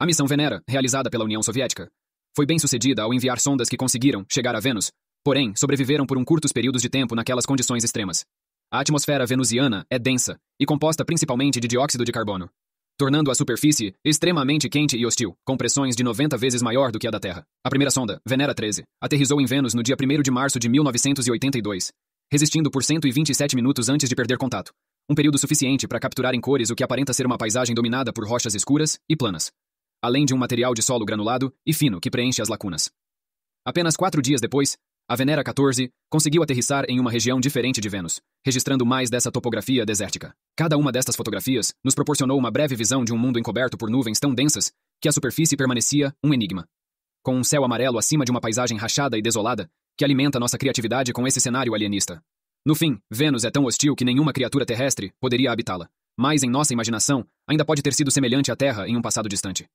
A missão Venera, realizada pela União Soviética, foi bem sucedida ao enviar sondas que conseguiram chegar a Vênus, porém sobreviveram por um curtos períodos de tempo naquelas condições extremas. A atmosfera venusiana é densa e composta principalmente de dióxido de carbono, tornando a superfície extremamente quente e hostil, com pressões de 90 vezes maior do que a da Terra. A primeira sonda, Venera 13, aterrizou em Vênus no dia 1 de março de 1982, resistindo por 127 minutos antes de perder contato, um período suficiente para capturar em cores o que aparenta ser uma paisagem dominada por rochas escuras e planas além de um material de solo granulado e fino que preenche as lacunas. Apenas quatro dias depois, a Venera 14 conseguiu aterrissar em uma região diferente de Vênus, registrando mais dessa topografia desértica. Cada uma destas fotografias nos proporcionou uma breve visão de um mundo encoberto por nuvens tão densas que a superfície permanecia um enigma. Com um céu amarelo acima de uma paisagem rachada e desolada, que alimenta nossa criatividade com esse cenário alienista. No fim, Vênus é tão hostil que nenhuma criatura terrestre poderia habitá-la. Mas em nossa imaginação, ainda pode ter sido semelhante à Terra em um passado distante.